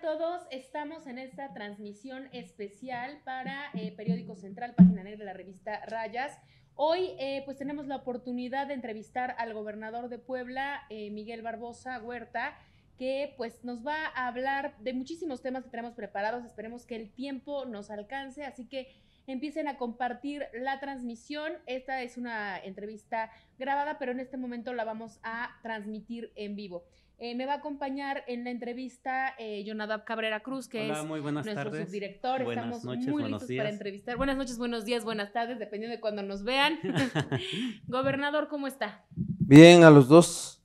todos. Estamos en esta transmisión especial para eh, Periódico Central, Página Negra, la revista Rayas. Hoy eh, pues tenemos la oportunidad de entrevistar al gobernador de Puebla, eh, Miguel Barbosa Huerta, que pues nos va a hablar de muchísimos temas que tenemos preparados. Esperemos que el tiempo nos alcance, así que empiecen a compartir la transmisión. Esta es una entrevista grabada, pero en este momento la vamos a transmitir en vivo. Eh, me va a acompañar en la entrevista eh, Jonadab Cabrera Cruz, que es nuestro subdirector. Estamos noches, muy listos para entrevistar. Buenas noches, buenos días, buenas tardes, dependiendo de cuando nos vean. Gobernador, ¿cómo está? Bien, a los dos.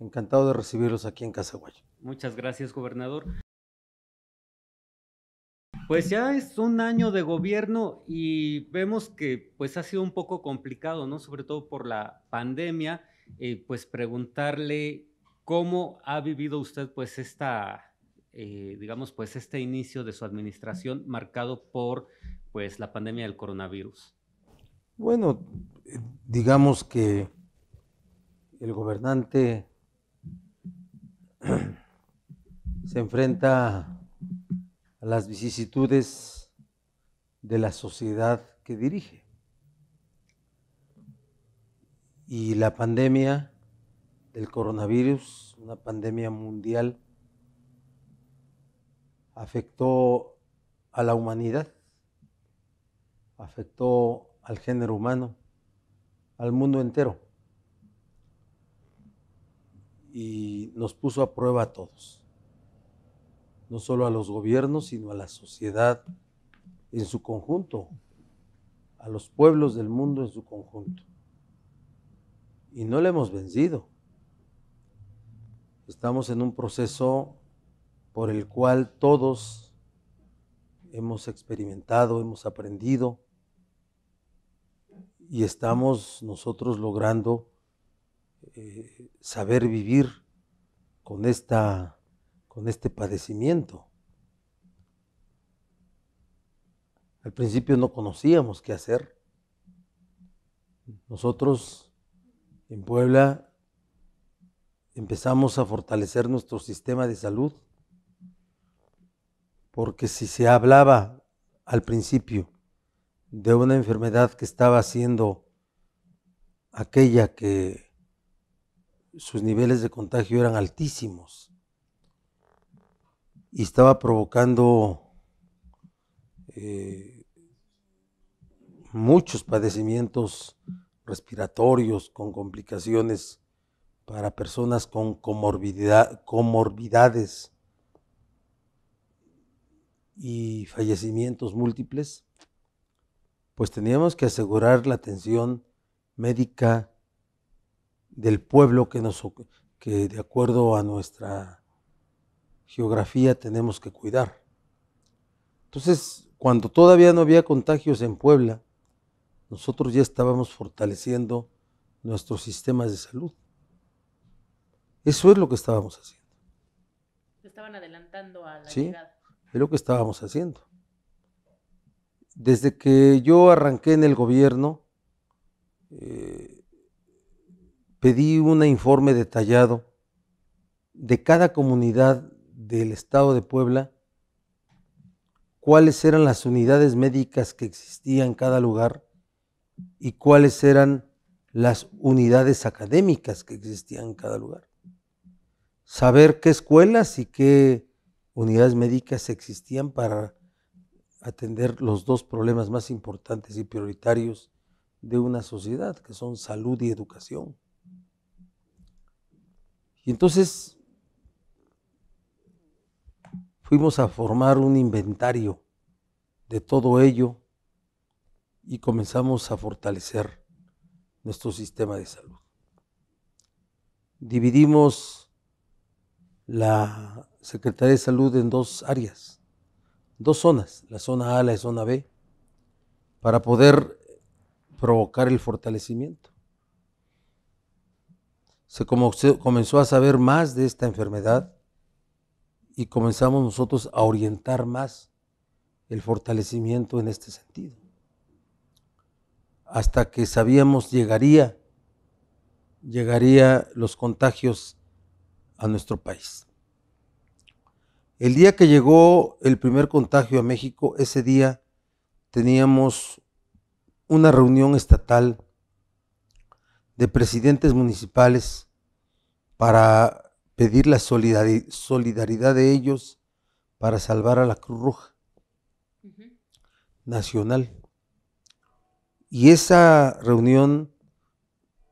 Encantado de recibirlos aquí en Casaguayo. Muchas gracias, gobernador. Pues ya es un año de gobierno y vemos que pues ha sido un poco complicado, ¿no? Sobre todo por la pandemia, eh, pues preguntarle ¿Cómo ha vivido usted pues esta, eh, digamos pues este inicio de su administración marcado por pues la pandemia del coronavirus? Bueno, eh, digamos que el gobernante se enfrenta a las vicisitudes de la sociedad que dirige. Y la pandemia del coronavirus, una pandemia mundial, afectó a la humanidad, afectó al género humano, al mundo entero. Y nos puso a prueba a todos, no solo a los gobiernos, sino a la sociedad en su conjunto, a los pueblos del mundo en su conjunto. Y no le hemos vencido Estamos en un proceso por el cual todos hemos experimentado, hemos aprendido y estamos nosotros logrando eh, saber vivir con, esta, con este padecimiento. Al principio no conocíamos qué hacer. Nosotros en Puebla empezamos a fortalecer nuestro sistema de salud. Porque si se hablaba al principio de una enfermedad que estaba siendo aquella que sus niveles de contagio eran altísimos y estaba provocando eh, muchos padecimientos respiratorios con complicaciones para personas con comorbidades y fallecimientos múltiples, pues teníamos que asegurar la atención médica del pueblo que, nos, que de acuerdo a nuestra geografía tenemos que cuidar. Entonces, cuando todavía no había contagios en Puebla, nosotros ya estábamos fortaleciendo nuestros sistemas de salud. Eso es lo que estábamos haciendo. estaban adelantando a la ¿Sí? Es lo que estábamos haciendo. Desde que yo arranqué en el gobierno, eh, pedí un informe detallado de cada comunidad del estado de Puebla, cuáles eran las unidades médicas que existían en cada lugar y cuáles eran las unidades académicas que existían en cada lugar saber qué escuelas y qué unidades médicas existían para atender los dos problemas más importantes y prioritarios de una sociedad, que son salud y educación. Y entonces fuimos a formar un inventario de todo ello y comenzamos a fortalecer nuestro sistema de salud. Dividimos la Secretaría de Salud en dos áreas, dos zonas, la zona A y la zona B, para poder provocar el fortalecimiento. Se comenzó a saber más de esta enfermedad y comenzamos nosotros a orientar más el fortalecimiento en este sentido. Hasta que sabíamos llegaría, llegaría los contagios a nuestro país. El día que llegó el primer contagio a México, ese día teníamos una reunión estatal de presidentes municipales para pedir la solidaridad de ellos para salvar a la Cruz Roja Nacional. Y esa reunión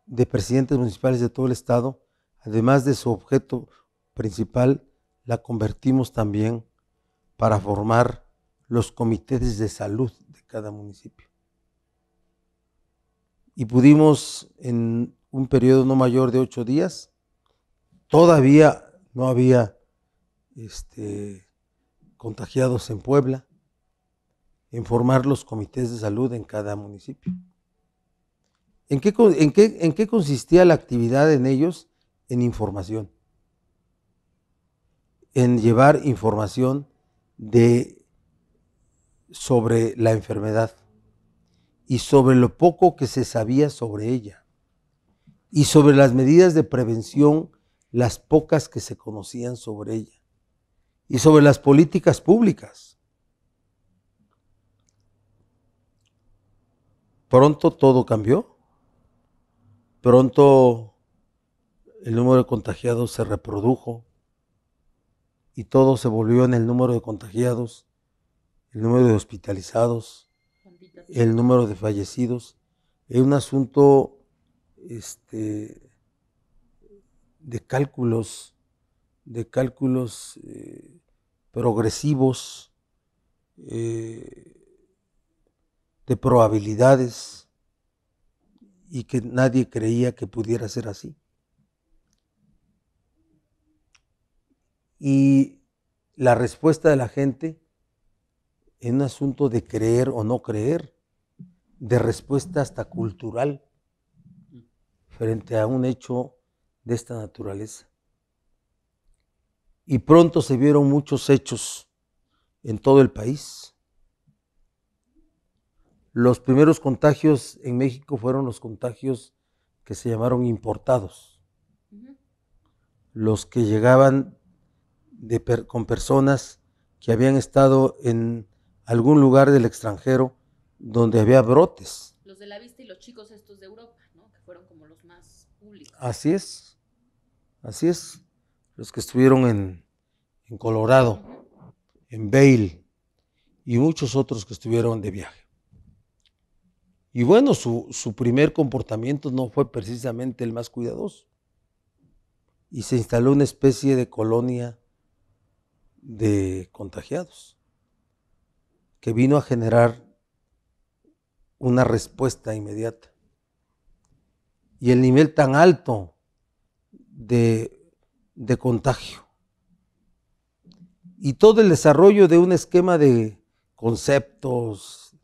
de presidentes municipales de todo el estado además de su objeto principal, la convertimos también para formar los comités de salud de cada municipio. Y pudimos en un periodo no mayor de ocho días, todavía no había este, contagiados en Puebla, en formar los comités de salud en cada municipio. ¿En qué, consistía la actividad en ellos? en información, en llevar información de, sobre la enfermedad y sobre lo poco que se sabía sobre ella y sobre las medidas de prevención, las pocas que se conocían sobre ella y sobre las políticas públicas. Pronto todo cambió. Pronto el número de contagiados se reprodujo y todo se volvió en el número de contagiados, el número de hospitalizados, el número de fallecidos. Es un asunto este, de cálculos, de cálculos eh, progresivos, eh, de probabilidades, y que nadie creía que pudiera ser así. Y la respuesta de la gente es un asunto de creer o no creer, de respuesta hasta cultural frente a un hecho de esta naturaleza. Y pronto se vieron muchos hechos en todo el país. Los primeros contagios en México fueron los contagios que se llamaron importados, los que llegaban con personas que habían estado en algún lugar del extranjero donde había brotes. Los de la vista y los chicos estos de Europa, Que fueron como los más públicos. Así es, así es. Los que estuvieron en, Colorado, en Bale y muchos otros que estuvieron de viaje. Y bueno, su, su primer comportamiento no fue precisamente el más cuidadoso. Y se instaló una especie de colonia de contagiados, que vino a generar una respuesta inmediata. Y el nivel tan alto de, de contagio. Y todo el desarrollo de un esquema de conceptos,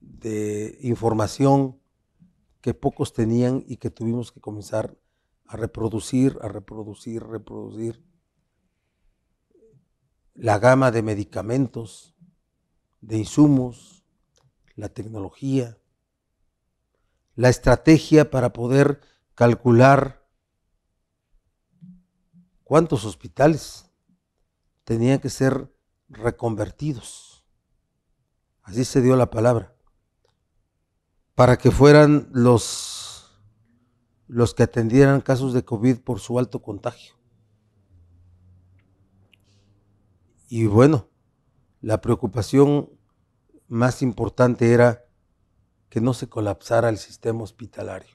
de información que pocos tenían y que tuvimos que comenzar a reproducir, a reproducir, reproducir la gama de medicamentos, de insumos, la tecnología, la estrategia para poder calcular cuántos hospitales tenían que ser reconvertidos. Así se dio la palabra. Para que fueran los, los que atendieran casos de COVID por su alto contagio. Y bueno, la preocupación más importante era que no se colapsara el sistema hospitalario.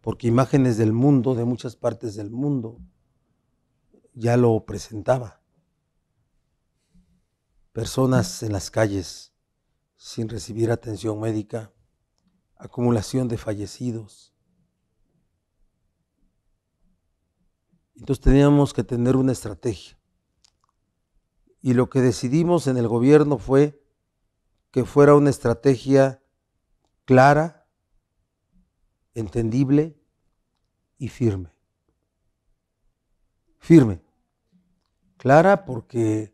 Porque imágenes del mundo, de muchas partes del mundo, ya lo presentaba. Personas en las calles sin recibir atención médica, acumulación de fallecidos. Entonces teníamos que tener una estrategia y lo que decidimos en el gobierno fue que fuera una estrategia clara, entendible y firme. Firme. Clara porque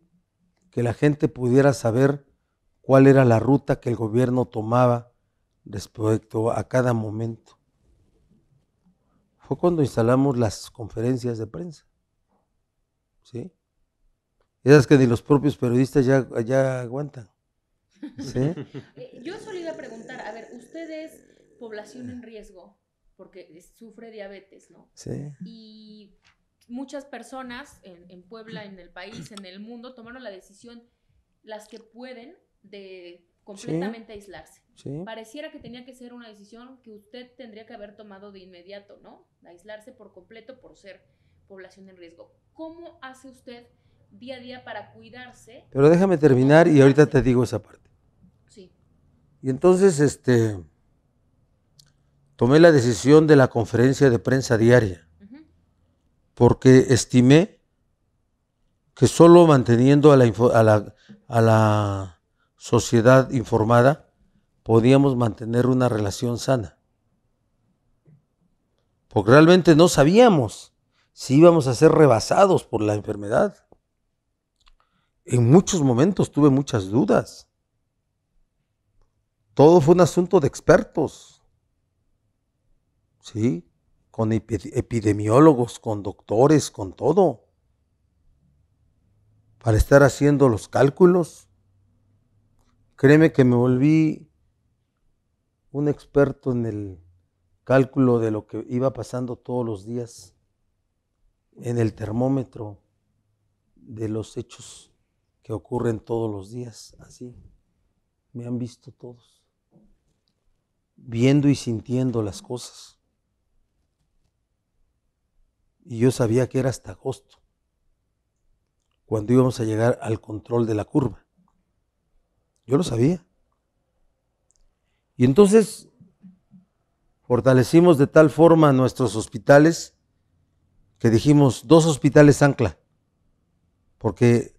que la gente pudiera saber cuál era la ruta que el gobierno tomaba respecto a cada momento. Fue cuando instalamos las conferencias de prensa. ¿Sí? Esas que ni los propios periodistas ya, aguantan. Eh, yo solo iba a preguntar, a ver, usted es población en riesgo, porque sufre diabetes, ¿no? Sí. Y muchas personas en, Puebla, en el país, en el mundo, tomaron la decisión, las que pueden, de completamente aislarse. Pareciera que tenía que ser una decisión que usted tendría que haber tomado de inmediato, ¿no? Aislarse por completo por ser población en riesgo. ¿Cómo hace usted día a día para cuidarse. Pero déjame terminar y ahorita te digo esa parte. Sí. Y entonces, este, tomé la decisión de la conferencia de prensa diaria, porque estimé que solo manteniendo a la, a la sociedad informada podíamos mantener una relación sana. Porque realmente no sabíamos si íbamos a ser rebasados por la enfermedad en muchos momentos tuve muchas dudas. Todo fue un asunto de expertos. ¿Sí? Con epidemiólogos, con doctores, con todo. Para estar haciendo los cálculos. Créeme que me volví un experto en el cálculo de lo que iba pasando todos los días en el termómetro de los hechos que ocurren todos los días, así. Me han visto todos, viendo y sintiendo las cosas. Y yo sabía que era hasta agosto, cuando íbamos a llegar al control de la curva. Yo lo sabía. Y entonces fortalecimos de tal forma nuestros hospitales que dijimos dos hospitales ancla, porque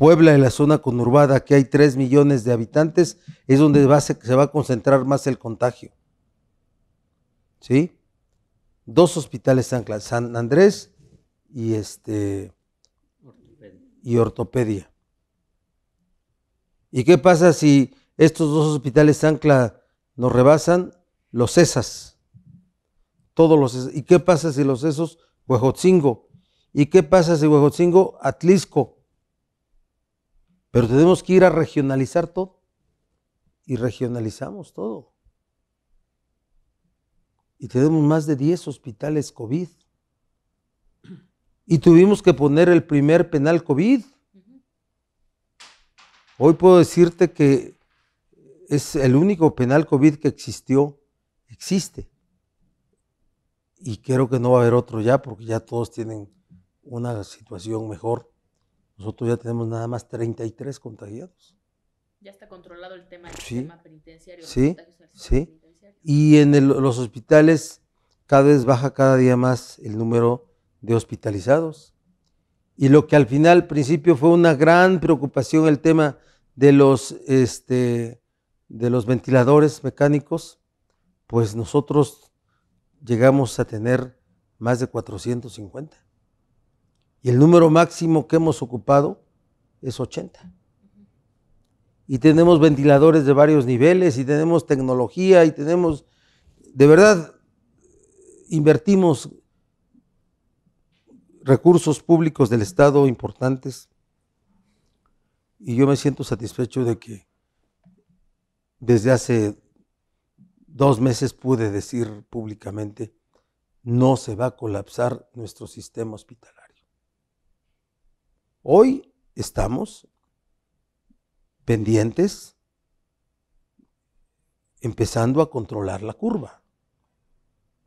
Puebla, en la zona conurbada, que hay 3 millones de habitantes, es donde se, va a concentrar más el contagio. ¿Sí? Dos hospitales San, Andrés y este y ortopedia. ¿Y qué pasa si estos dos hospitales ancla nos rebasan? Los cesas. Todos los ¿Y qué pasa si los cesos Huejotzingo? ¿Y qué pasa si Huejotzingo Atlisco? Pero tenemos que ir a regionalizar todo. Y regionalizamos todo. Y tenemos más de 10 hospitales COVID. Y tuvimos que poner el primer penal COVID. Hoy puedo decirte que es el único penal COVID que existió, existe. Y creo que no va a haber otro ya porque ya todos tienen una situación mejor. Nosotros ya tenemos nada más 33 contagiados. Ya está controlado el tema penitenciario. Sí, sí. Y en los hospitales cada vez baja cada día más el número de hospitalizados. Y lo que al final, al principio, fue una gran preocupación el tema de los, este, de los ventiladores mecánicos, pues nosotros llegamos a tener más de 450. Y el número máximo que hemos ocupado es 80. Y tenemos ventiladores de varios niveles y tenemos tecnología y tenemos, de verdad, invertimos recursos públicos del Estado importantes y yo me siento satisfecho de que desde hace dos meses pude decir públicamente, no se va a colapsar nuestro sistema hospitalario. Hoy estamos pendientes, empezando a controlar la curva,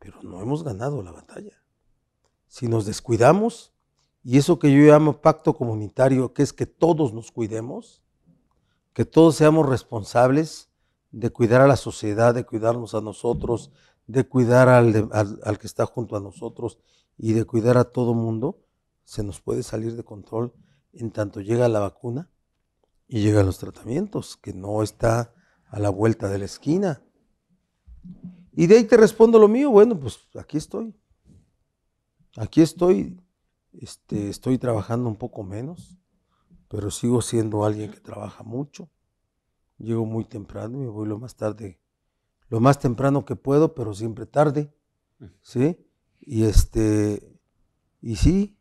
pero no hemos ganado la batalla. Si nos descuidamos, y eso que yo llamo pacto comunitario, que es que todos nos cuidemos, que todos seamos responsables de cuidar a la sociedad, de cuidarnos a nosotros, de cuidar al, que está junto a nosotros y de cuidar a todo mundo, se nos puede salir de control en tanto llega la vacuna y llegan los tratamientos, que no está a la vuelta de la esquina. Y de ahí te respondo lo mío, bueno, pues aquí estoy. Aquí estoy, este, estoy trabajando un poco menos, pero sigo siendo alguien que trabaja mucho. Llego muy temprano y me voy lo más tarde, lo más temprano que puedo, pero siempre tarde. ¿Sí? Y este, y sí,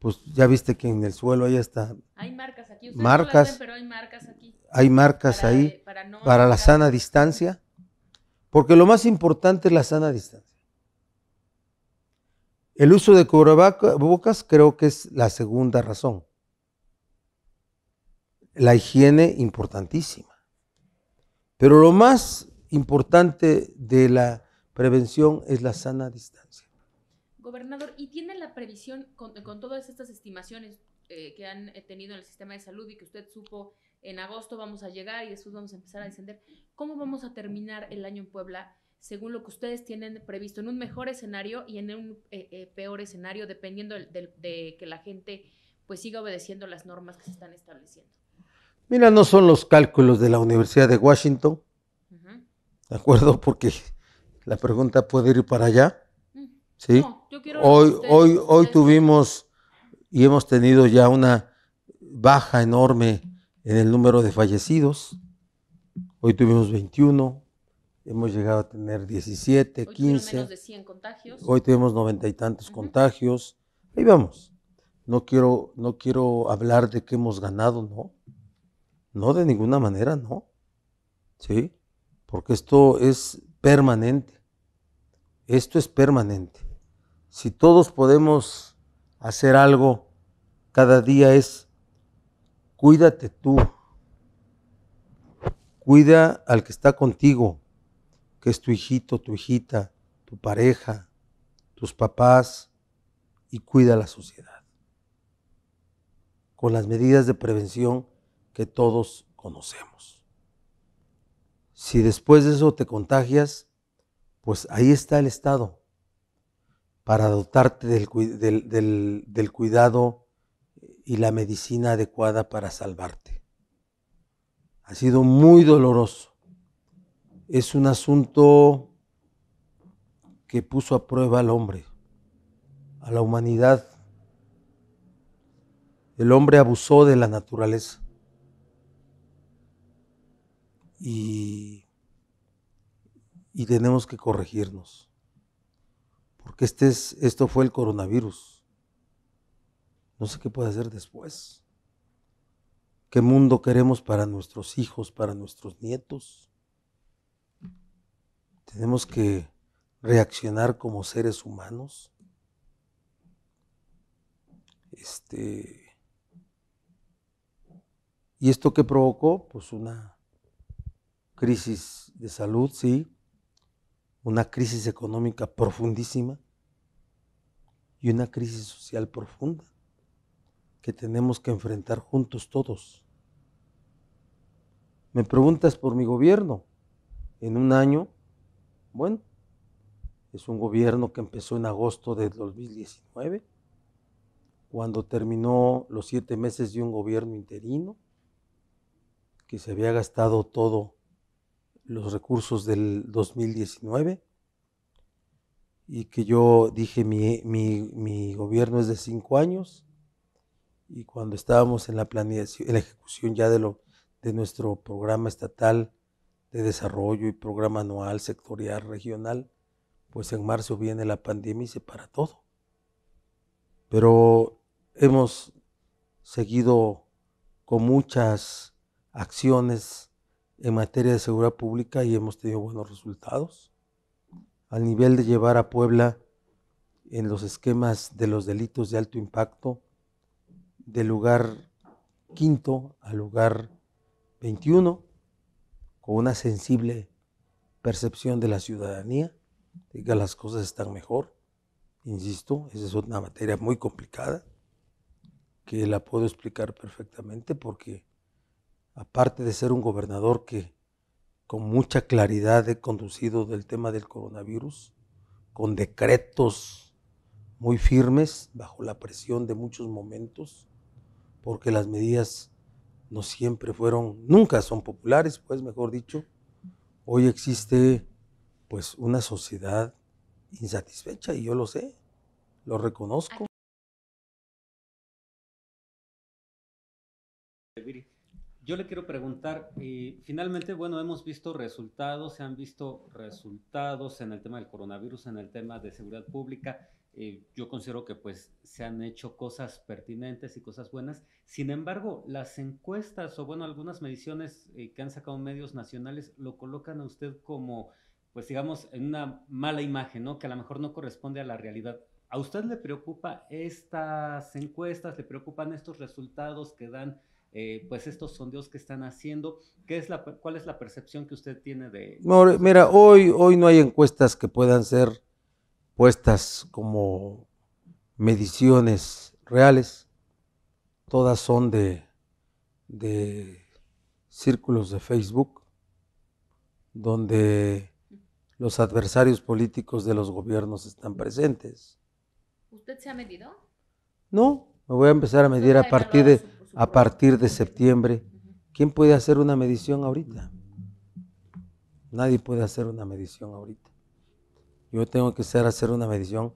pues ya viste que en el suelo ahí está. Hay marcas aquí, pero hay marcas aquí. Hay marcas ahí para, la sana distancia, porque lo más importante es la sana distancia. El uso de cubrebocas creo que es la segunda razón. La higiene importantísima. Pero lo más importante de la prevención es la sana distancia. Gobernador, ¿y tiene la previsión con, todas estas estimaciones eh, que han eh, tenido en el sistema de salud y que usted supo en agosto vamos a llegar y después vamos a empezar a descender? ¿Cómo vamos a terminar el año en Puebla según lo que ustedes tienen previsto en un mejor escenario y en un eh, peor escenario dependiendo de, de que la gente pues siga obedeciendo las normas que se están estableciendo? Mira, no son los cálculos de la Universidad de Washington, ¿de acuerdo? Porque la pregunta puede ir para allá hoy, hoy, hoy tuvimos y hemos tenido ya una baja enorme en el número de fallecidos. Hoy tuvimos 21, hemos llegado a tener 17, hoy 15. Menos de 100 contagios. Hoy tuvimos noventa y tantos contagios. Ahí vamos. No quiero, no quiero hablar de que hemos ganado, no. No, de ninguna manera, no. ¿Sí? Porque esto es permanente. Esto es permanente si todos podemos hacer algo cada día es cuídate tú, cuida al que está contigo, que es tu hijito, tu hijita, tu pareja, tus papás, y cuida a la sociedad, con las medidas de prevención que todos conocemos. Si después de eso te contagias, pues ahí está el Estado para dotarte del, del, cuidado y la medicina adecuada para salvarte. Ha sido muy doloroso. Es un asunto que puso a prueba al hombre, a la humanidad. El hombre abusó de la naturaleza. y tenemos que corregirnos porque este esto fue el coronavirus. No sé qué puede hacer después. ¿Qué mundo queremos para nuestros hijos, para nuestros nietos? Tenemos que reaccionar como seres humanos. Este, ¿Y esto qué provocó? Pues una crisis de salud, sí, una crisis económica profundísima y una crisis social profunda que tenemos que enfrentar juntos todos. Me preguntas por mi gobierno. En un año, bueno, es un gobierno que empezó en agosto de 2019, cuando terminó los siete meses de un gobierno interino, que se había gastado todo los recursos del 2019 y que yo dije mi, gobierno es de cinco años y cuando estábamos en la planeación, en la ejecución ya de, lo, de nuestro programa estatal de desarrollo y programa anual, sectorial, regional, pues en marzo viene la pandemia y se para todo. Pero hemos seguido con muchas acciones en materia de seguridad pública y hemos tenido buenos resultados, al nivel de llevar a Puebla en los esquemas de los delitos de alto impacto del lugar quinto al lugar 21, con una sensible percepción de la ciudadanía, diga que las cosas están mejor. Insisto, esa es una materia muy complicada, que la puedo explicar perfectamente porque aparte de ser un gobernador que con mucha claridad he conducido del tema del coronavirus, con decretos muy firmes, bajo la presión de muchos momentos, porque las medidas no siempre fueron, nunca son populares, pues mejor dicho, hoy existe pues una sociedad insatisfecha y yo lo sé, lo reconozco. Yo le quiero preguntar, y finalmente, bueno, hemos visto resultados, se han visto resultados en el tema del coronavirus, en el tema de seguridad pública. Eh, yo considero que pues se han hecho cosas pertinentes y cosas buenas. Sin embargo, las encuestas o bueno, algunas mediciones eh, que han sacado medios nacionales lo colocan a usted como pues digamos en una mala imagen, ¿no? Que a lo mejor no corresponde a la realidad. ¿A usted le preocupa estas encuestas? ¿Le preocupan estos resultados que dan eh, pues estos sondeos que están haciendo? es la, ¿Cuál es la percepción que usted tiene de...? mira, hoy, hoy no hay encuestas que puedan ser puestas como mediciones reales. Todas son de, de círculos de Facebook, donde los adversarios políticos de los gobiernos están presentes. ¿Usted se ha medido? No, me voy a empezar a medir a partir de a partir de septiembre. ¿Quién puede hacer una medición ahorita? Nadie puede hacer una medición ahorita. Yo tengo que hacer, hacer una medición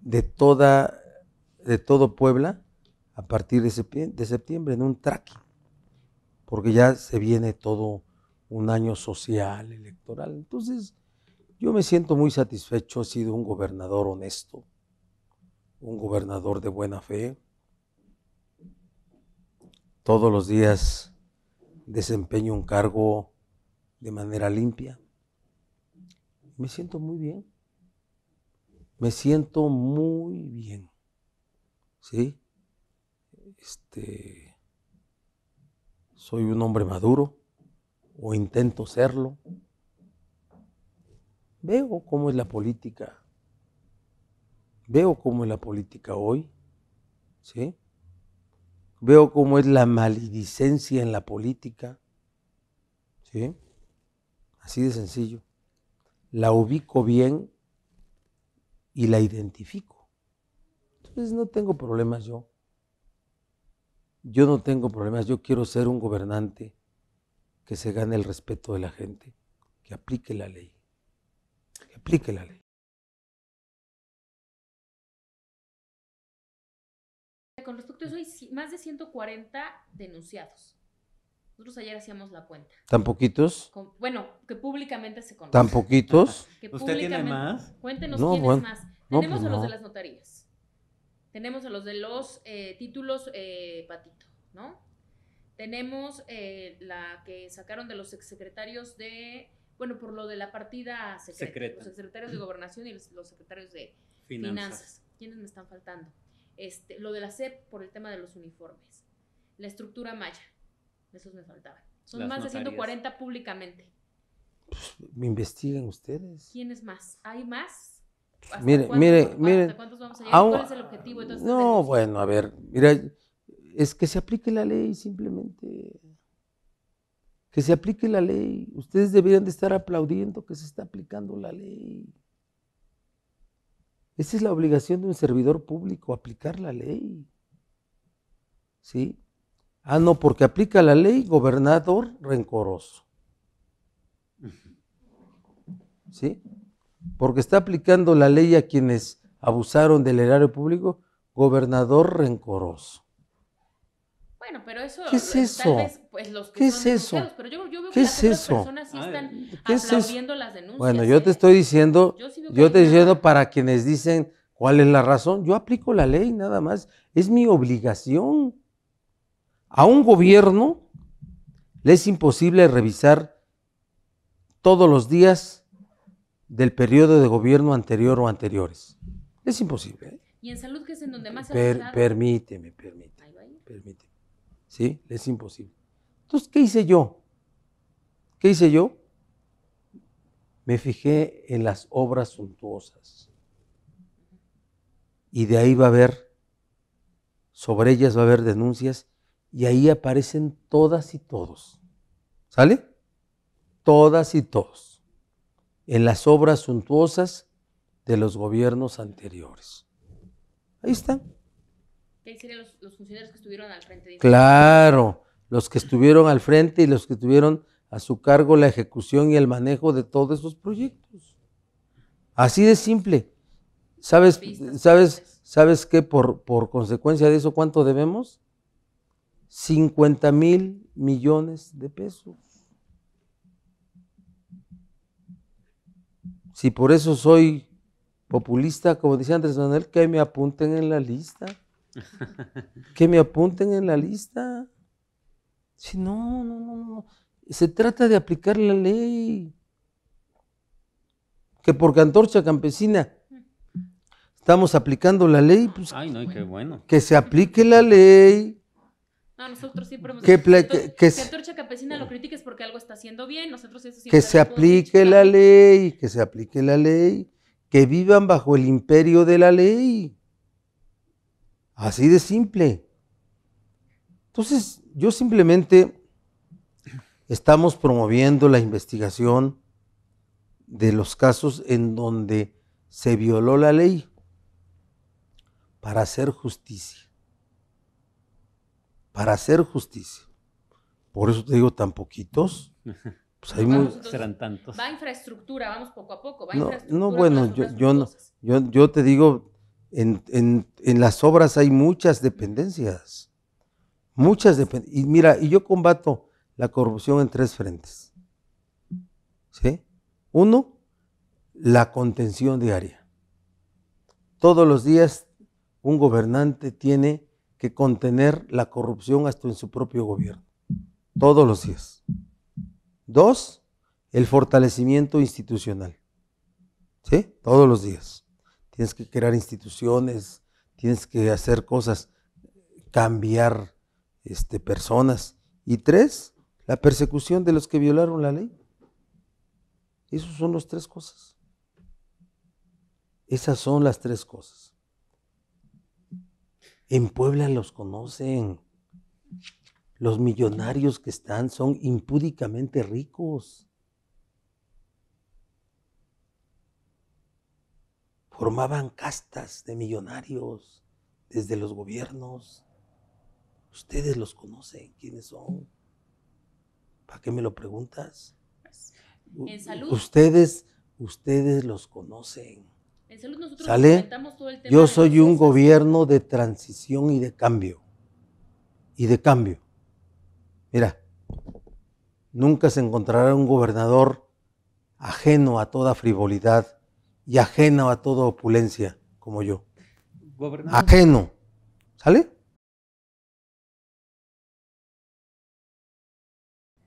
de toda de todo Puebla a partir de septiembre, de septiembre en un tracking, porque ya se viene todo un año social, electoral. Entonces, yo me siento muy satisfecho, he sido un gobernador honesto, un gobernador de buena fe, todos los días desempeño un cargo de manera limpia. Me siento muy bien. Me siento muy bien. ¿Sí? Este soy un hombre maduro o intento serlo. Veo cómo es la política. Veo cómo es la política hoy. ¿Sí? veo cómo es la maledicencia en la política. ¿Sí? Así de sencillo. La ubico bien y la identifico. Entonces no tengo problemas yo. Yo no tengo problemas. Yo quiero ser un gobernante que se gane el respeto de la gente, que aplique la ley. Que aplique la ley. Con respecto a hay más de 140 denunciados. Nosotros ayer hacíamos la cuenta. ¿Tan poquitos? bueno, que públicamente se conocen. ¿Tan poquitos? ¿Usted tiene más? Cuéntenos quiénes más. Pues Tenemos a los de las notarías. Tenemos a los de los eh, títulos eh, patito, ¿no? Tenemos eh, la que sacaron de los exsecretarios de, bueno, por lo de la partida secreta, los secretarios de gobernación y los, secretarios de finanzas. ¿Quiénes me están faltando? Este, lo de la CEP por el tema de los uniformes. La estructura maya, esos me faltaban. Son más de 140 públicamente. Pues, me investiguen ustedes. ¿Quién es más? ¿Hay más? mire, mire, ¿hasta ¿Cuántos vamos a llegar? ¿Cuál es el objetivo? Entonces, no, bueno, a ver, mira, es que se aplique la ley simplemente. Que se aplique la ley. Ustedes deberían de estar aplaudiendo que se está aplicando la ley. Esa es la obligación de un servidor público, aplicar la ley. ¿Sí? Ah, no, porque aplica la ley, gobernador rencoroso. ¿Sí? Porque está aplicando la ley a quienes abusaron del erario público, gobernador rencoroso. Bueno, pero eso. ¿Qué es eso? ¿Qué es eso? ¿Qué es eso? Bueno, yo ¿eh? te estoy diciendo, yo, te estoy para quienes dicen cuál es la razón, yo aplico la ley nada más. Es mi obligación. A un gobierno le es imposible revisar todos los días del periodo de gobierno anterior o anteriores. Es imposible. ¿eh? Y en salud, que es en donde más se Permíteme, permíteme, permíteme. ¿sí? Es imposible. Entonces, ¿qué hice yo? ¿Qué hice yo? Me fijé en las obras suntuosas. Y de ahí va a haber, sobre ellas va a haber denuncias, y ahí aparecen todas y todos. ¿Sale? Todas y todos. En las obras suntuosas de los gobiernos anteriores. Ahí están. ¿Qué serían los, funcionarios que estuvieron al frente? Claro, los que estuvieron al frente y los que tuvieron a su cargo la ejecución y el manejo de todos esos proyectos. Así de simple. ¿Sabes, eh, sabes, pues. sabes qué por, por consecuencia de eso cuánto debemos? 50 mil millones de pesos. Si por eso soy populista, como decía Andrés Manuel, que me apunten en la lista que me apunten en la lista. Si no, no, no, no. Se trata de aplicar la ley. Que por antorcha campesina estamos aplicando la ley, pues, Ay, no, que se aplique la ley. que, que, Campesina lo critiques porque algo está haciendo bien, Que se aplique la ley, que se aplique la ley, que vivan bajo el imperio de la ley. Así de simple. Entonces, yo simplemente estamos promoviendo la investigación de los casos en donde se violó la ley para hacer justicia. Para hacer justicia. Por eso te digo tan poquitos. Pues serán tantos. Va infraestructura, vamos poco a poco. no, bueno, yo, yo, yo te digo en, las obras hay muchas dependencias. Muchas dependencias. Y mira, y yo combato la corrupción en tres frentes. Uno, la contención diaria. Todos los días un gobernante tiene que contener la corrupción hasta en su propio gobierno. Todos los días. Dos, el fortalecimiento institucional. Todos los días tienes que crear instituciones, tienes que hacer cosas, cambiar este, personas. Y tres, la persecución de los que violaron la ley. Esas son las tres cosas. Esas son las tres cosas. En Puebla los conocen. Los millonarios que están son impúdicamente ricos. formaban castas de millonarios desde los gobiernos. Ustedes los conocen, quiénes son. ¿Para qué me lo preguntas? Pues, en Ustedes, ustedes los conocen. En salud nosotros ¿Sale? todo el tema. Yo soy un gobierno de transición y de cambio. Y de cambio. Mira, nunca se encontrará un gobernador ajeno a toda frivolidad y ajeno a toda opulencia, como yo. Gobernador. Ajeno. ¿Sale?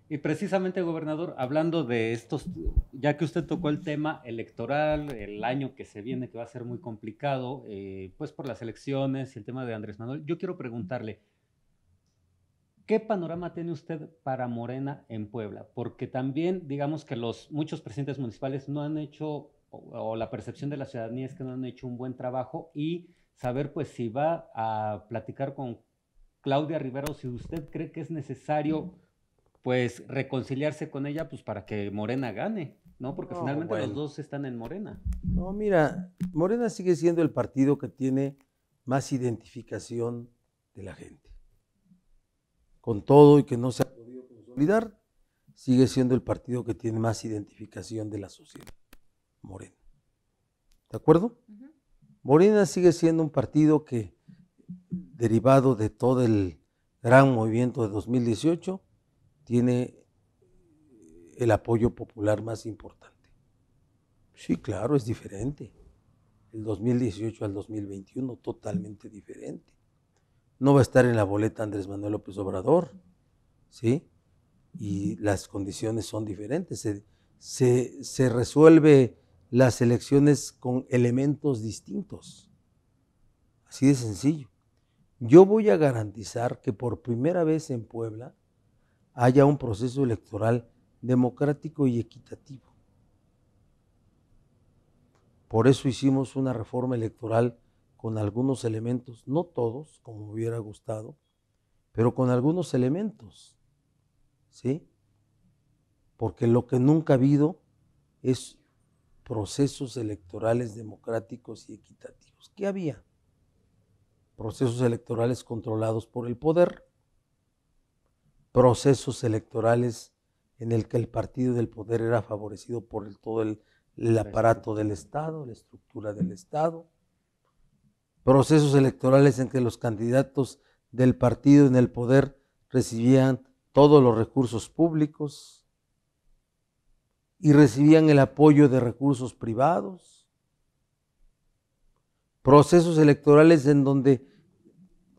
Y precisamente, gobernador, hablando de estos, ya que usted tocó el tema electoral, el año que se viene, que va a ser muy complicado, eh, pues por las elecciones y el tema de Andrés Manuel, yo quiero preguntarle, ¿qué panorama tiene usted para Morena en Puebla? Porque también, digamos que los muchos presidentes municipales no han hecho o la percepción de la ciudadanía es que no han hecho un buen trabajo y saber pues si va a platicar con Claudia Rivero, si usted cree que es necesario pues reconciliarse con ella pues para que Morena gane, ¿no? Porque finalmente los dos están en Morena. No, mira, Morena sigue siendo el partido que tiene más identificación de la gente. Con todo y que no se ha podido consolidar, sigue siendo el partido que tiene más identificación de la sociedad. Morena. ¿De acuerdo? Morena sigue siendo un partido que, derivado de todo el gran movimiento de 2018, tiene eh, el apoyo popular más importante. Sí, claro, es diferente. El 2018 al 2021, totalmente diferente. No va a estar en la boleta Andrés Manuel López Obrador, ¿sí? Y las condiciones son diferentes. Se, se resuelve las elecciones con elementos distintos. Así de sencillo. Yo voy a garantizar que por primera vez en Puebla haya un proceso electoral democrático y equitativo. Por eso hicimos una reforma electoral con algunos elementos, no todos, como hubiera gustado, pero con algunos elementos. ¿Sí? Porque lo que nunca ha habido es procesos electorales democráticos y equitativos. ¿Qué había? Procesos electorales controlados por el poder, procesos electorales en el que el partido del poder era favorecido por todo el aparato del Estado, la estructura del Estado, procesos electorales en que los candidatos del partido en el poder recibían todos los recursos públicos, y recibían el apoyo de recursos privados. Procesos electorales en donde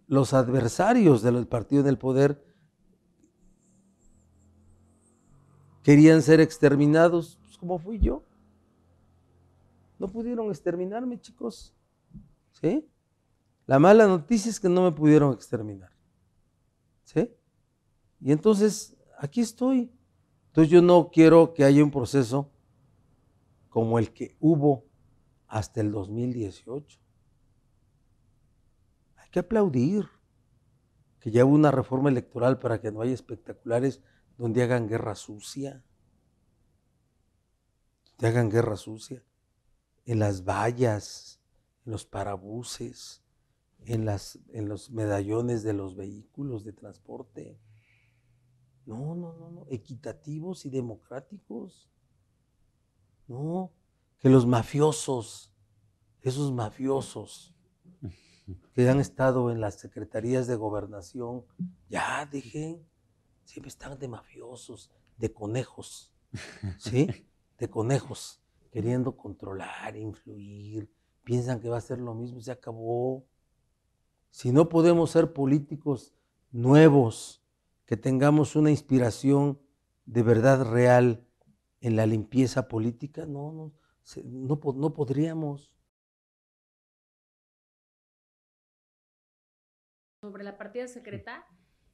los adversarios del partido del poder querían ser exterminados, pues como fui yo. No pudieron exterminarme, chicos. ¿Sí? La mala noticia es que no me pudieron exterminar. Y entonces, aquí estoy. Entonces yo no quiero que haya un proceso como el que hubo hasta el 2018. Hay que aplaudir que ya hubo una reforma electoral para que no haya espectaculares donde hagan guerra sucia. Donde hagan guerra sucia. En las vallas, en los parabuses, en, en los medallones de los vehículos de transporte. No, no, no, no, equitativos y democráticos. No, que los mafiosos, esos mafiosos que han estado en las secretarías de gobernación, ya dejen, siempre están de mafiosos, de conejos, ¿sí? De conejos, queriendo controlar, influir, piensan que va a ser lo mismo, se acabó. Si no podemos ser políticos nuevos, que tengamos una inspiración de verdad real en la limpieza política? No, no, no, podríamos. Sobre la partida secreta.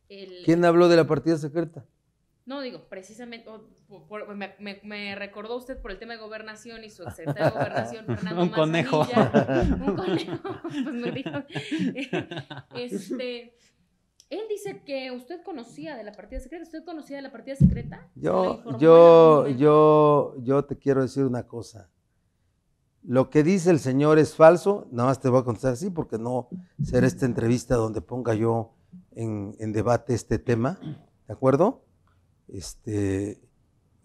El... ¿Quién habló de la partida secreta? No, digo, precisamente, oh, me, recordó usted por el tema de gobernación y su excepción de gobernación, Fernando Un conejo. un conejo, pues me dijo. Este, él dice que usted conocía de la partida secreta. ¿Usted conocía de la partida secreta? Yo, yo, yo, te quiero decir una cosa. Lo que dice el señor es falso. Nada más te voy a contestar así porque no será esta entrevista donde ponga yo en, debate este tema. ¿De acuerdo? Este,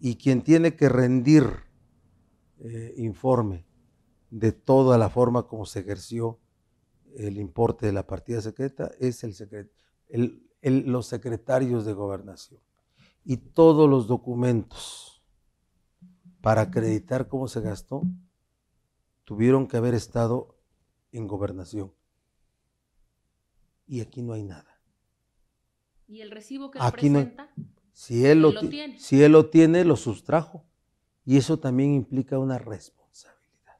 y quien tiene que rendir eh, informe de toda la forma como se ejerció el importe de la partida secreta es el secreto los secretarios de gobernación y todos los documentos para acreditar cómo se gastó tuvieron que haber estado en gobernación. Y aquí no hay nada. ¿Y el recibo que aquí presenta? No, si, él lo, tiene. si él lo tiene, lo sustrajo. Y eso también implica una responsabilidad.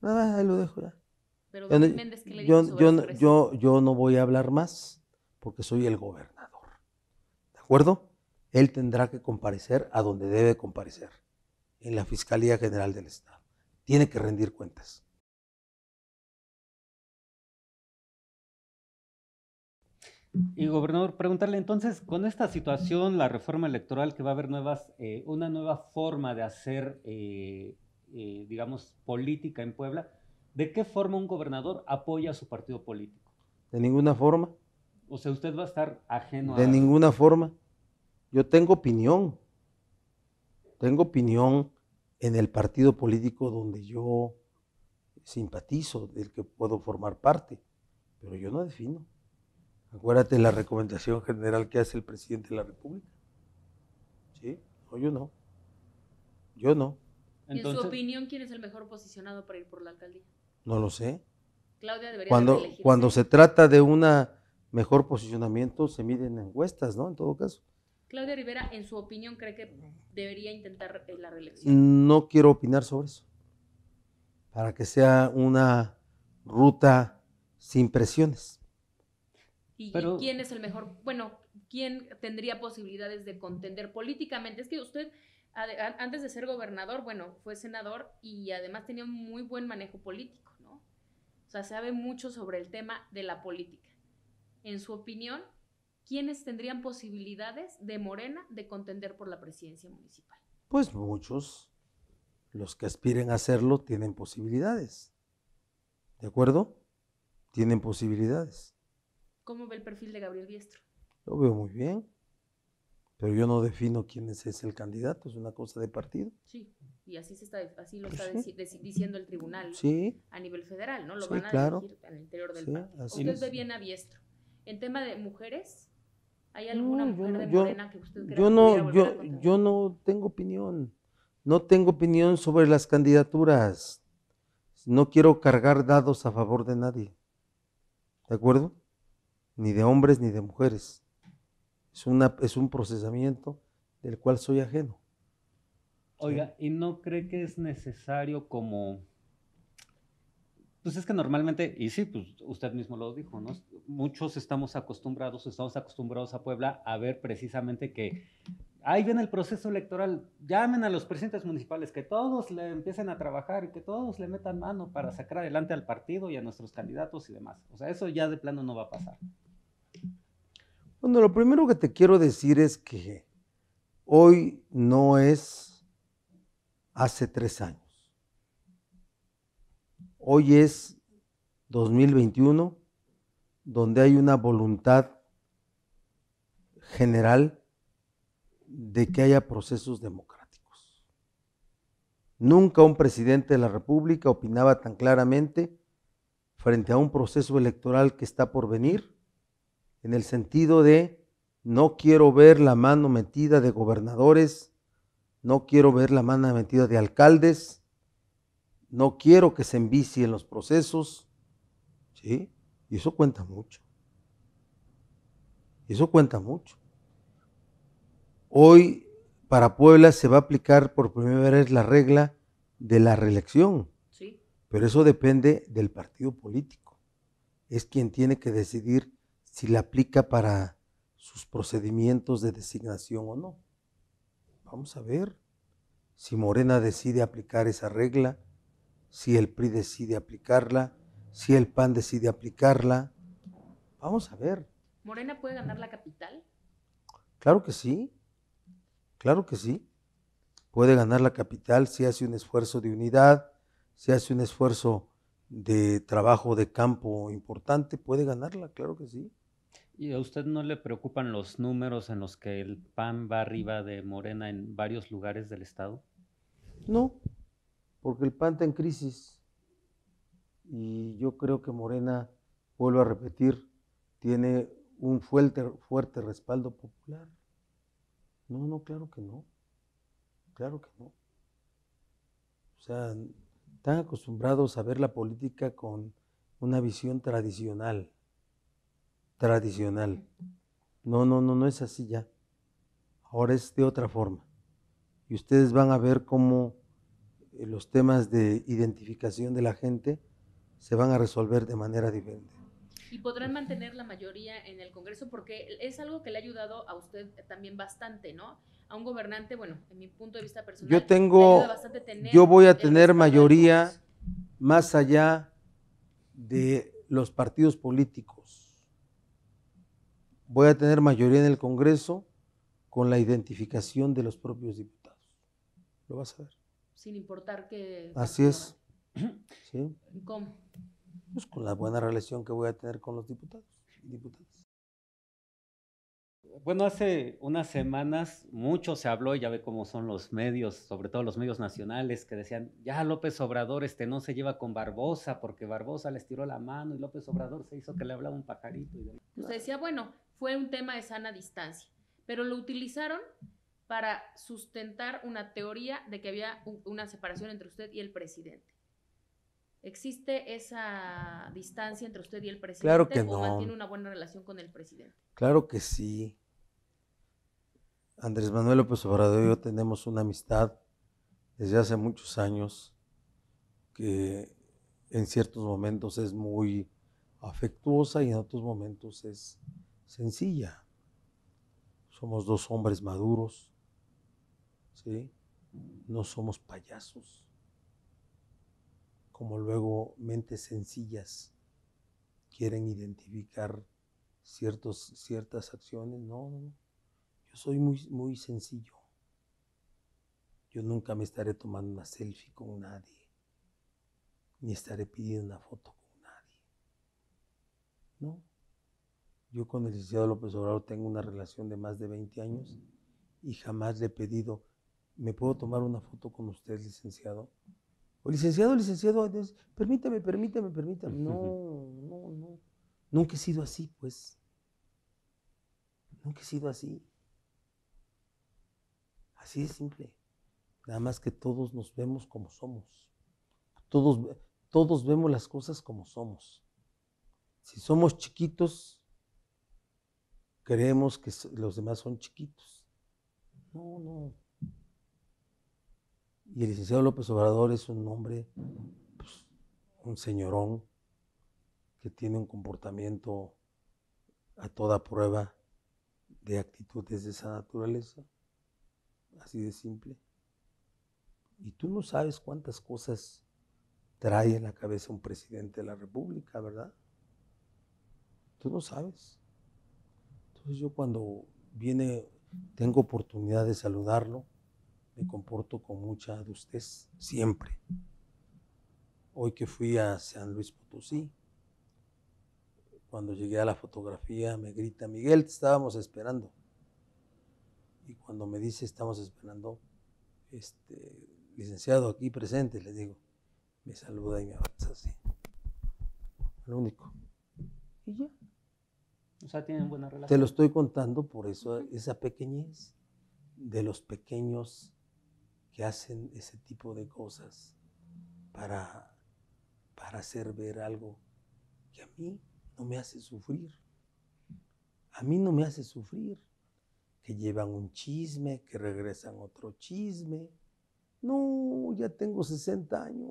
Nada ahí lo dejo ya. Pero yo, yo, yo, yo no voy a hablar más porque soy el gobernador. ¿De acuerdo? Él tendrá que comparecer a donde debe comparecer, en la Fiscalía General del Estado. Tiene que rendir cuentas. Y gobernador, preguntarle entonces, con esta situación, la reforma electoral, que va a haber nuevas, eh, una nueva forma de hacer, eh, eh, digamos, política en Puebla, ¿De qué forma un gobernador apoya a su partido político? De ninguna forma. O sea, usted va a estar ajeno de a... De ninguna forma. Yo tengo opinión. Tengo opinión en el partido político donde yo simpatizo, del que puedo formar parte, pero yo no defino. Acuérdate la recomendación general que hace el presidente de la República. ¿Sí? No, yo no. Yo no. ¿Y en su opinión quién es el mejor posicionado para ir por la alcaldía? No lo sé. Claudia debería cuando, cuando se trata de un mejor posicionamiento, se miden encuestas, ¿no? En todo caso. Claudia Rivera, en su opinión, cree que debería intentar eh, la reelección. No quiero opinar sobre eso. Para que sea una ruta sin presiones. ¿Y quién es el mejor? Bueno, ¿quién tendría posibilidades de contender políticamente? Es que usted, antes de ser gobernador, bueno, fue senador y además tenía un muy buen manejo político o sea, sabe mucho sobre el tema de la política. En su opinión, ¿quiénes tendrían posibilidades de Morena de contender por la presidencia municipal? Pues muchos. Los que aspiren a hacerlo tienen posibilidades. ¿De acuerdo? Tienen posibilidades. ¿Cómo ve el perfil de Gabriel diestro Lo veo muy bien. Pero yo no defino quién es, el candidato, es una cosa de partido. Sí, y así, se está, así lo pues está diciendo el tribunal sí. a nivel federal, ¿no? Lo sí, van a claro. al interior del país. Usted ve bien a En tema de mujeres, ¿hay alguna mujer de Morena que usted quiera yo no, yo, yo no tengo opinión. No tengo opinión sobre las candidaturas. No quiero cargar dados a favor de nadie. ¿De acuerdo? Ni de hombres ni de mujeres es, una, es un procesamiento del cual soy ajeno. Oiga, ¿y no cree que es necesario como... Pues es que normalmente, y sí, pues usted mismo lo dijo, ¿no? Muchos estamos acostumbrados, estamos acostumbrados a Puebla a ver precisamente que ahí viene el proceso electoral, llamen a los presidentes municipales, que todos le empiecen a trabajar y que todos le metan mano para sacar adelante al partido y a nuestros candidatos y demás. O sea, eso ya de plano no va a pasar. Bueno, lo primero que te quiero decir es que hoy no es hace tres años. Hoy es 2021, donde hay una voluntad general de que haya procesos democráticos. Nunca un presidente de la República opinaba tan claramente frente a un proceso electoral que está por venir en el sentido de no quiero ver la mano metida de gobernadores, no quiero ver la mano metida de alcaldes, no quiero que se envicien los procesos, ¿sí? Y eso cuenta mucho. Eso cuenta mucho. Hoy para Puebla se va a aplicar por primera vez la regla de la reelección. Sí. Pero eso depende del partido político. Es quien tiene que decidir si la aplica para sus procedimientos de designación o no. Vamos a ver si Morena decide aplicar esa regla, si el PRI decide aplicarla, si el PAN decide aplicarla. Vamos a ver. ¿Morena puede ganar la capital? Claro que sí, claro que sí. Puede ganar la capital si hace un esfuerzo de unidad, si hace un esfuerzo de trabajo de campo importante, puede ganarla, claro que sí. ¿Y a usted no le preocupan los números en los que el PAN va arriba de Morena en varios lugares del Estado? No, porque el PAN está en crisis y yo creo que Morena, vuelvo a repetir, tiene un fuerte, fuerte respaldo popular. No, no, claro que no. Claro que no. O sea, están acostumbrados a ver la política con una visión tradicional tradicional. No, no, no, no es así ya. Ahora es de otra forma. Y ustedes van a ver cómo eh, los temas de identificación de la gente se van a resolver de manera diferente. Y podrán mantener la mayoría en el Congreso porque es algo que le ha ayudado a usted también bastante, ¿no? A un gobernante, bueno, en mi punto de vista personal. Yo tengo, yo voy a tener mayoría más allá de los partidos políticos voy a tener mayoría en el Congreso con la identificación de los propios diputados. Lo vas a ver. Sin importar que... Así es. ¿Sí? ¿Cómo? Pues con la buena relación que voy a tener con los diputados y diputadas. Bueno, hace unas semanas mucho se habló, y ya ve cómo son los medios, sobre todo los medios nacionales, que decían, ya López Obrador este, no se lleva con Barbosa, porque Barbosa les tiró la mano y López Obrador se hizo que le hablaba un pajarito. Y decía, bueno, fue un tema de sana distancia, pero lo utilizaron para sustentar una teoría de que había una separación entre usted y el presidente. ¿Existe esa distancia entre usted y el presidente? Claro que mantiene una buena relación con el presidente? Claro que sí. Andrés Manuel López Obrador y yo tenemos una amistad desde hace muchos años que en ciertos momentos es muy afectuosa y en otros momentos es sencilla. Somos dos hombres maduros, ¿sí? No somos payasos, como luego mentes sencillas quieren identificar ciertos, ciertas acciones. No, no, no. Yo soy muy, muy sencillo. Yo nunca me estaré tomando una selfie con nadie, ni estaré pidiendo una foto con nadie. No yo con el licenciado López Obrador tengo una relación de más de 20 años y jamás le he pedido, ¿me puedo tomar una foto con usted, licenciado? O licenciado, licenciado, permítame, permítame, permítame. No, no, no. Nunca he sido así, pues. Nunca he sido así. Así es simple. Nada más que todos nos vemos como somos. Todos, todos vemos las cosas como somos. Si somos chiquitos, creemos que los demás son chiquitos. No, no. Y el licenciado López Obrador es un hombre, pues, un señorón, que tiene un comportamiento a toda prueba de actitudes de esa naturaleza, así de simple. Y tú no sabes cuántas cosas trae en la cabeza un presidente de la República, ¿verdad? Tú no sabes. Pues yo cuando viene, tengo oportunidad de saludarlo, me comporto con mucha adustez, siempre. Hoy que fui a San Luis Potosí, cuando llegué a la fotografía me grita, Miguel, te estábamos esperando. Y cuando me dice, estamos esperando, este, licenciado aquí presente, le digo, me saluda y me avanza así. Lo único tienen buena relación. Te lo estoy contando por eso, esa pequeñez de los pequeños que hacen ese tipo de cosas para, para hacer ver algo que a mí no me hace sufrir. A mí no me hace sufrir que llevan un chisme, que regresan otro chisme. No, ya tengo 60 años.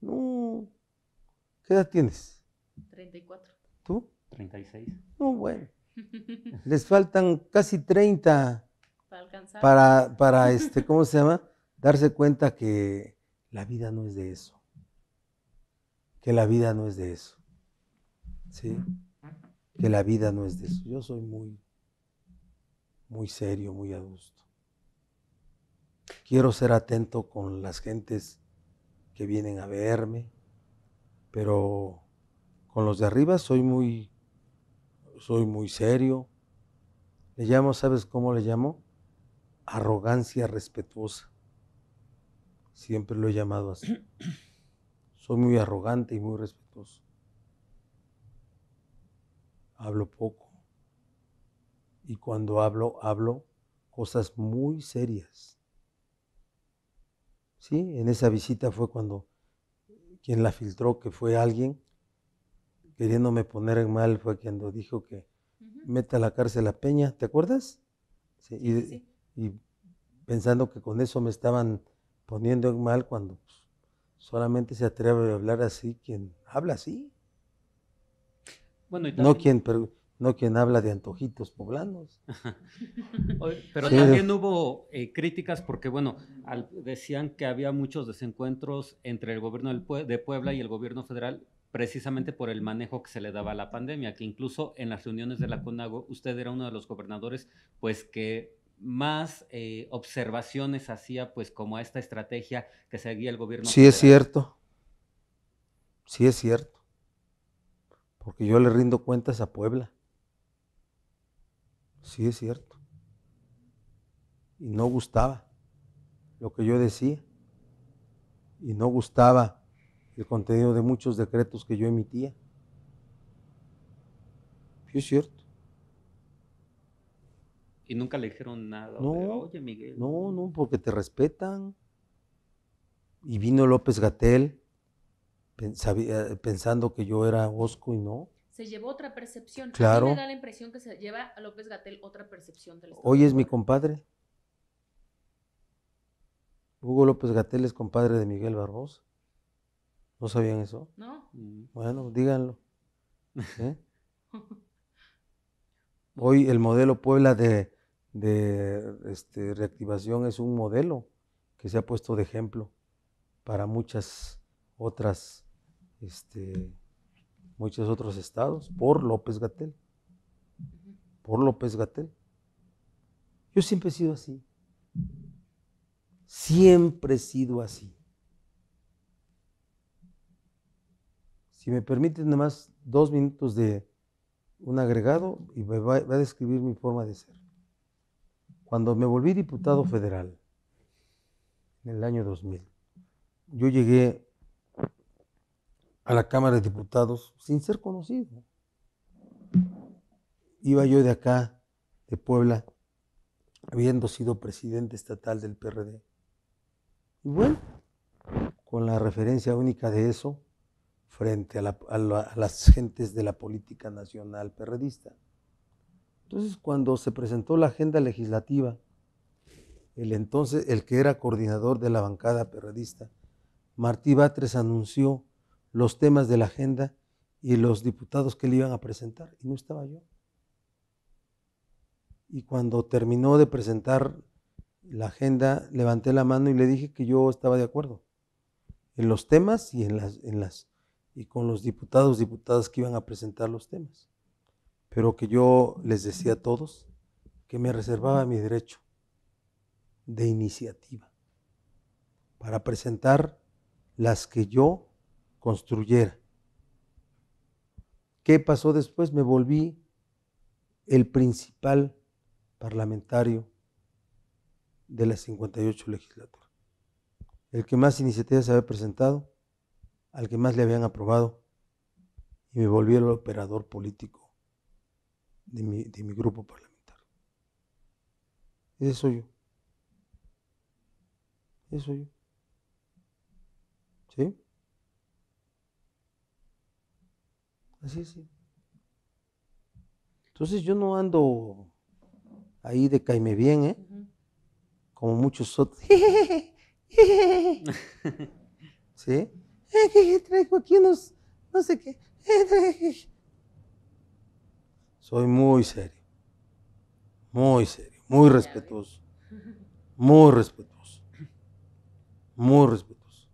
No. ¿Qué edad tienes? 34. ¿Tú? 36. No, bueno. Les faltan casi 30 para alcanzar. Para, para este, ¿cómo se llama? Darse cuenta que la vida no es de eso. Que la vida no es de eso. ¿Sí? Que la vida no es de eso. Yo soy muy, muy serio, muy adusto. Quiero ser atento con las gentes que vienen a verme, pero con los de arriba soy muy, soy muy serio. Le llamo, ¿sabes cómo le llamo? Arrogancia respetuosa. Siempre lo he llamado así. Soy muy arrogante y muy respetuoso. Hablo poco. Y cuando hablo, hablo cosas muy serias. Sí, en esa visita fue cuando quien la filtró, que fue alguien queriéndome poner en mal, fue cuando dijo que meta a la cárcel a Peña, ¿te acuerdas? Sí, y, pensando que con eso me estaban poniendo en mal cuando pues, solamente se atreve a hablar así quien habla así. Bueno, No quien... Pero, no quien habla de antojitos poblanos. Pero también hubo eh, críticas porque, bueno, decían que había muchos desencuentros entre el gobierno de Puebla y el gobierno federal precisamente por el manejo que se le daba a la pandemia, que incluso en las reuniones de la CONAGO usted era uno de los gobernadores pues que más eh, observaciones hacía pues como a esta estrategia que seguía el gobierno. Sí es cierto, sí es cierto, porque yo le rindo cuentas a Puebla, sí es cierto, y no gustaba lo que yo decía, y no gustaba el contenido de muchos decretos que yo emitía. Y es cierto. Y nunca le dijeron nada. No, No, porque te respetan. Y vino López Gatel eh, pensando que yo era Osco y no. Se llevó otra percepción. Claro. A me da la impresión que se lleva a López Gatel otra percepción del Estado. Hoy es mi compadre. Hugo López Gatel es compadre de Miguel Barbosa. ¿No sabían eso? No. Mm, bueno, díganlo. ¿Eh? Hoy el modelo Puebla de, este, reactivación es un modelo que se ha puesto de ejemplo para muchas otras, este, muchos otros estados, por López Gatel. Por López Gatel. Yo siempre he sido así. Siempre he sido así. Si me permiten nada más dos minutos de un agregado y va, va a describir mi forma de ser. Cuando me volví diputado federal en el año 2000, yo llegué a la Cámara de Diputados sin ser conocido. Iba yo de acá, de Puebla, habiendo sido presidente estatal del PRD. Y bueno, con la referencia única de eso, frente a, las gentes de la política nacional perredista. Entonces, cuando se presentó la agenda legislativa, el entonces, el que era coordinador de la bancada perredista, Martí Batres anunció los temas de la agenda y los diputados que le iban a presentar, y no estaba yo. Y cuando terminó de presentar la agenda, levanté la mano y le dije que yo estaba de acuerdo en los temas y en las y con los diputados, diputadas que iban a presentar los temas. Pero que yo les decía a todos que me reservaba mi derecho de iniciativa para presentar las que yo construyera. ¿Qué pasó después? Me volví el principal parlamentario de la 58 legislatura, el que más iniciativas había presentado al que más le habían aprobado y me volví el operador político de mi, de mi grupo parlamentario. Ese soy yo. Eso soy yo. ¿Sí? Así es. Entonces yo no ando ahí de caime bien, ¿eh? Como muchos otros. ¿Sí? eh, traigo aquí unos, no sé qué. Eh, Soy muy serio, muy serio, muy respetuoso, muy respetuoso, muy respetuoso.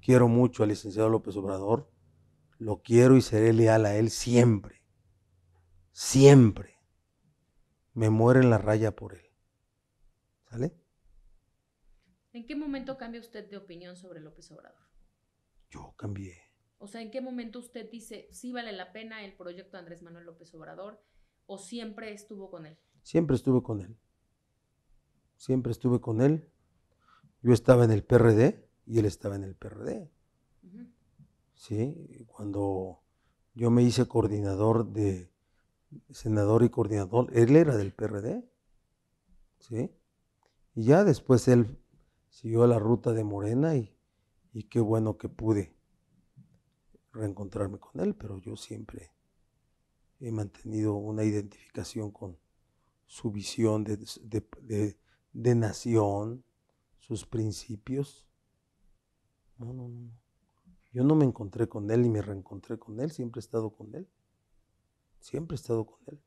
Quiero mucho al licenciado López Obrador, lo quiero y seré leal a él siempre, siempre. Me muero en la raya por él. ¿Sale? ¿En qué momento cambia usted de opinión sobre López Obrador? Yo cambié. O sea, ¿en qué momento usted dice, sí vale la pena el proyecto de Andrés Manuel López Obrador o siempre estuvo con él? Siempre estuve con él. Siempre estuve con él. Yo estaba en el PRD y él estaba en el PRD. Sí, cuando yo me hice coordinador de senador y coordinador, él era del PRD. ¿Sí? Y ya después él siguió la ruta de Morena y y qué bueno que pude reencontrarme con él, pero yo siempre he mantenido una identificación con su visión de, nación, sus principios. No, no, no. Yo no me encontré con él y me reencontré con él, siempre he estado con él. Siempre he estado con él.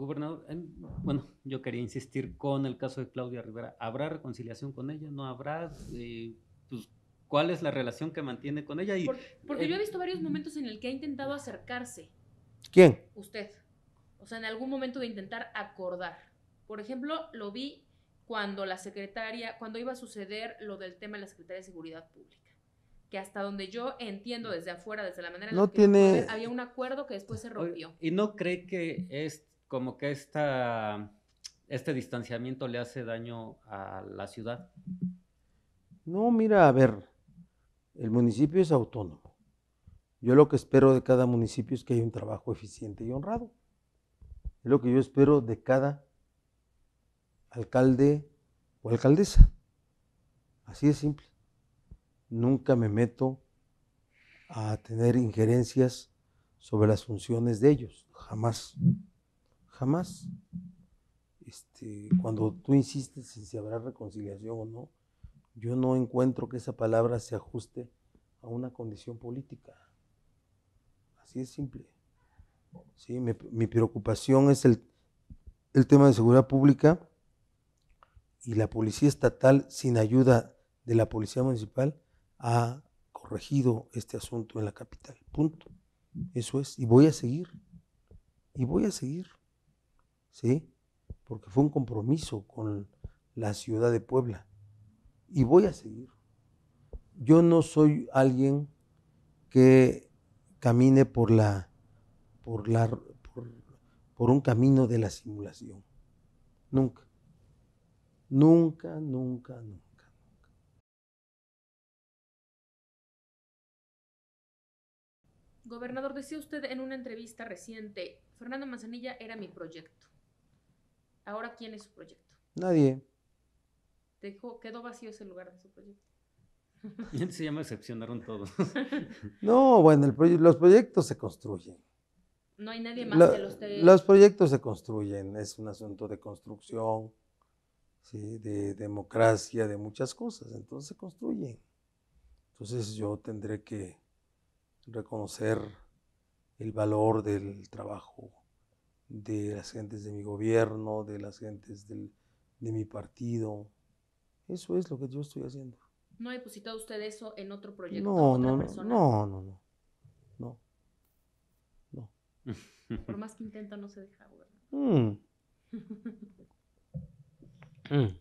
Gobernador, em, bueno, yo quería insistir con el caso de Claudia Rivera. ¿Habrá reconciliación con ella? ¿No habrá? Eh, pues, ¿Cuál es la relación que mantiene con ella? porque yo he visto varios momentos en el que ha intentado acercarse. ¿Quién? Usted. O sea, en algún momento de intentar acordar. Por ejemplo, lo vi cuando la secretaria, cuando iba a suceder lo del tema de la Secretaría de Seguridad Pública que hasta donde yo entiendo desde afuera, desde la manera en que había un acuerdo que después se rompió. ¿Y no cree que es como que esta, este distanciamiento le hace daño a la ciudad. No, mira, a ver, el municipio es autónomo. Yo lo que espero de cada municipio es que haya un trabajo eficiente y honrado. Es lo que yo espero de cada alcalde o alcaldesa. Así de simple. Nunca me meto a tener injerencias sobre las funciones de ellos, jamás jamás. Este, cuando tú insistes en si habrá reconciliación o no, yo no encuentro que esa palabra se ajuste a una condición política. Así es simple. Sí, mi, preocupación es el tema de seguridad pública y la policía estatal, sin ayuda de la policía municipal, ha corregido este asunto en la capital. Punto. Eso es. Y voy a seguir. Y voy a seguir. ¿sí? Porque fue un compromiso con la ciudad de Puebla. Y voy a seguir. Yo no soy alguien que camine por la por la por, por un camino de la simulación. Nunca. Nunca, nunca, nunca. Gobernador, decía usted en una entrevista reciente, Fernando Manzanilla era mi proyecto. Ahora, ¿quién es su proyecto? Nadie. quedó vacío ese lugar de su proyecto. Y antes ya me decepcionaron todos. no, bueno, los proyectos se construyen. No hay nadie más que los te... Los proyectos se construyen, es un asunto de construcción, ¿sí? de democracia, de muchas cosas, entonces se construyen. Entonces yo tendré que reconocer el valor del trabajo de las gentes de mi gobierno, de las gentes del, de mi partido. Eso es lo que yo estoy haciendo. ¿No ha depositado usted eso en otro proyecto? No, otra no, persona? no, no, no, no, no. Por más que intenta, no se deja mm. Mm.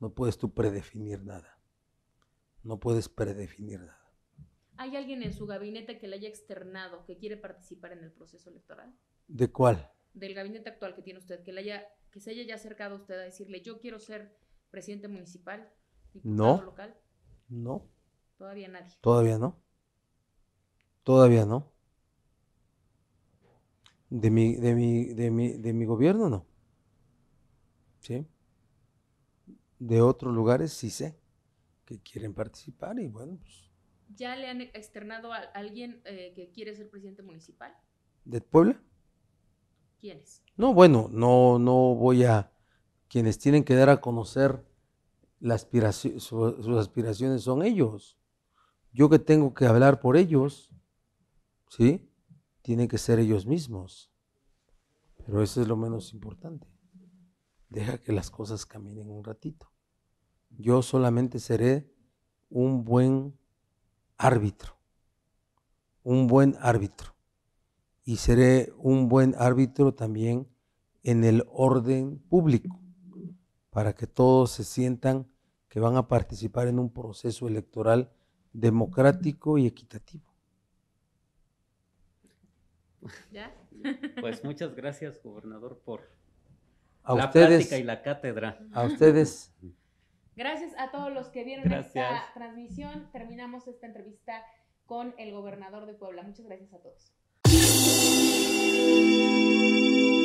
No puedes tú predefinir nada. No puedes predefinir nada. ¿Hay alguien en su gabinete que le haya externado que quiere participar en el proceso electoral? ¿De cuál? Del gabinete actual que tiene usted, que, haya, que se haya ya acercado a usted a decirle, yo quiero ser presidente municipal, no, local. No. Todavía nadie. Todavía no. Todavía no. De mi, de mi, de mi, de mi gobierno no. ¿Sí? De otros lugares sí sé que quieren participar y bueno, pues. ¿Ya le han externado a alguien eh, que quiere ser presidente municipal? ¿De Puebla? No, bueno, no, no voy a... Quienes tienen que dar a conocer sus aspiraciones son ellos. Yo que tengo que hablar por ellos, ¿sí? Tienen que ser ellos mismos. Pero eso es lo menos importante. Deja que las cosas caminen un ratito. Yo solamente seré un buen árbitro. Un buen árbitro y seré un buen árbitro también en el orden público, para que todos se sientan que van a participar en un proceso electoral democrático y equitativo. Pues muchas gracias, gobernador, por la ustedes, y la cátedra. A ustedes. Gracias a todos los que vieron esta transmisión. Terminamos esta entrevista con el gobernador de Puebla. Muchas gracias a todos. うん。